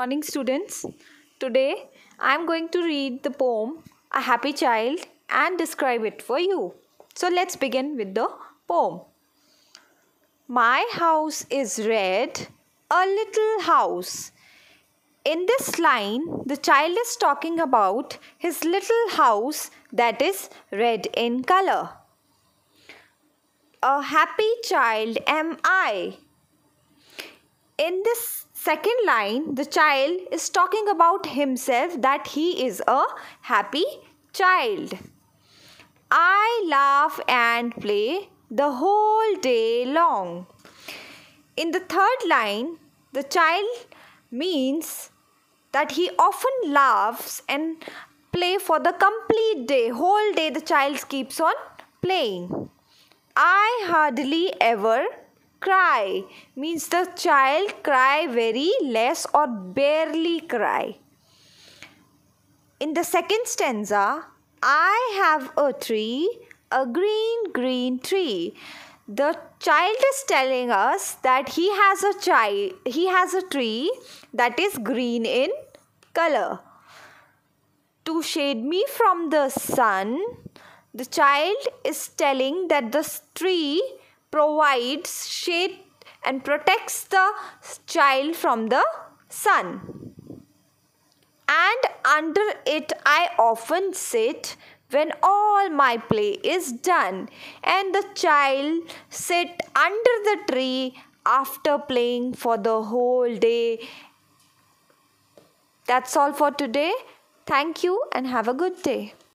morning students today i am going to read the poem a happy child and describe it for you so let's begin with the poem my house is red a little house in this line the child is talking about his little house that is red in color a happy child am i in this Second line, the child is talking about himself that he is a happy child. I laugh and play the whole day long. In the third line, the child means that he often laughs and play for the complete day. Whole day the child keeps on playing. I hardly ever cry means the child cry very less or barely cry in the second stanza i have a tree a green green tree the child is telling us that he has a child he has a tree that is green in color to shade me from the sun the child is telling that the tree provides shade and protects the child from the sun. And under it, I often sit when all my play is done, and the child sit under the tree after playing for the whole day. That's all for today. Thank you and have a good day.